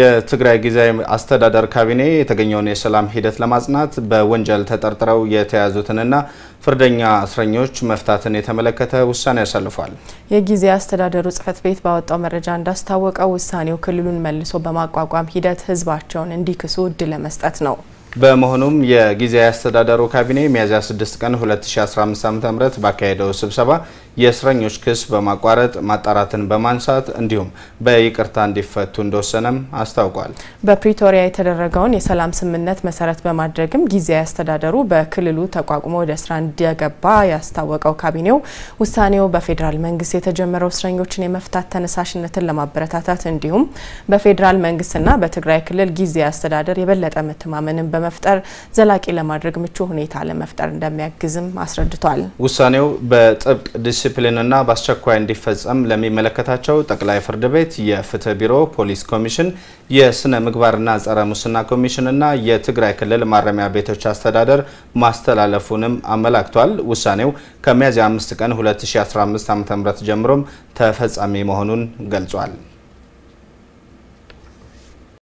የትግራይ ጊዜያዊ አስተዳደር ካቢኔ የተገኘውን የሰላም ሂደት ለማጽናት በወንጀል ተጠርጥረው የተያዙትንና ፍርደኛ እስረኞች መፍታትን የተመለከተ ውሳኔ አሳልፏል። የጊዜያዊ አስተዳደሩ ጽፈት ቤት ባወጣው መረጃ እንዳስታወቀው ውሳኔው ክልሉን መልሶ በማቋቋም ሂደት ህዝባቸውን እንዲክሱ እድል ለመስጠት ነው። በመሆኑም የጊዜያዊ አስተዳደሩ ካቢኔ ሚያዝያ 6 ቀን 2015 ዓ ም ባካሄደው ስብሰባ የእስረኞች ክስ በማቋረጥ ማጣራትን በማንሳት እንዲሁም በይቅርታ እንዲፈቱ እንደወሰነም አስታውቋል። በፕሪቶሪያ የተደረገውን የሰላም ስምምነት መሰረት በማድረግም ጊዜያዊ አስተዳደሩ በክልሉ ተቋቁሞ ወደ ስራ እንዲገባ ያስታወቀው ካቢኔው ውሳኔው በፌዴራል መንግስት የተጀመረው እስረኞችን የመፍታት ተነሳሽነትን ለማበረታታት እንዲሁም በፌዴራል መንግስትና በትግራይ ክልል ጊዜያዊ አስተዳደር የበለጠ መተማመንን በመፍጠር ዘላቂ ለማድረግ ምቹ ሁኔታ ለመፍጠር እንደሚያግዝም አስረድቷል። ውሳኔው በጥብቅ ዲሲፕሊንና በአስቸኳይ እንዲፈጸም ለሚመለከታቸው ጠቅላይ ፍርድ ቤት፣ የፍትህ ቢሮ፣ ፖሊስ ኮሚሽን፣ የስነ ምግባርና ጸረ ሙስና ኮሚሽንና የትግራይ ክልል ማረሚያ ቤቶች አስተዳደር ማስተላለፉንም አመላክቷል። ውሳኔው ከሚያዝያ 5 ቀን 2015 ዓ.ም ጀምሮም ተፈጻሚ መሆኑን ገልጿል።